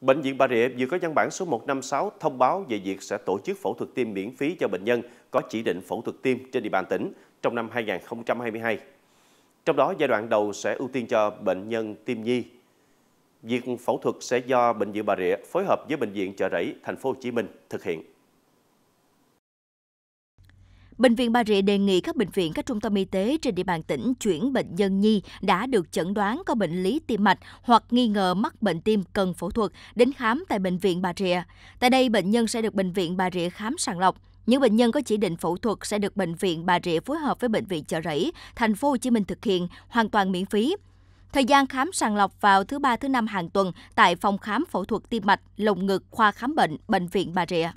Bệnh viện Bà Rịa vừa có văn bản số 156 thông báo về việc sẽ tổ chức phẫu thuật tim miễn phí cho bệnh nhân có chỉ định phẫu thuật tim trên địa bàn tỉnh trong năm 2022. Trong đó, giai đoạn đầu sẽ ưu tiên cho bệnh nhân tim nhi. Việc phẫu thuật sẽ do Bệnh viện Bà Rịa phối hợp với Bệnh viện Chợ Rẫy, Thành phố Hồ Chí Minh thực hiện. Bệnh viện Bà Rịa đề nghị các bệnh viện, các trung tâm y tế trên địa bàn tỉnh chuyển bệnh nhân nhi đã được chẩn đoán có bệnh lý tim mạch hoặc nghi ngờ mắc bệnh tim cần phẫu thuật đến khám tại bệnh viện Bà Rịa. Tại đây, bệnh nhân sẽ được bệnh viện Bà Rịa khám sàng lọc. Những bệnh nhân có chỉ định phẫu thuật sẽ được bệnh viện Bà Rịa phối hợp với bệnh viện Chợ Rẫy, thành phố Hồ Chí Minh thực hiện hoàn toàn miễn phí. Thời gian khám sàng lọc vào thứ ba thứ năm hàng tuần tại phòng khám phẫu thuật tim mạch lồng ngực khoa khám bệnh bệnh viện Bà Rịa.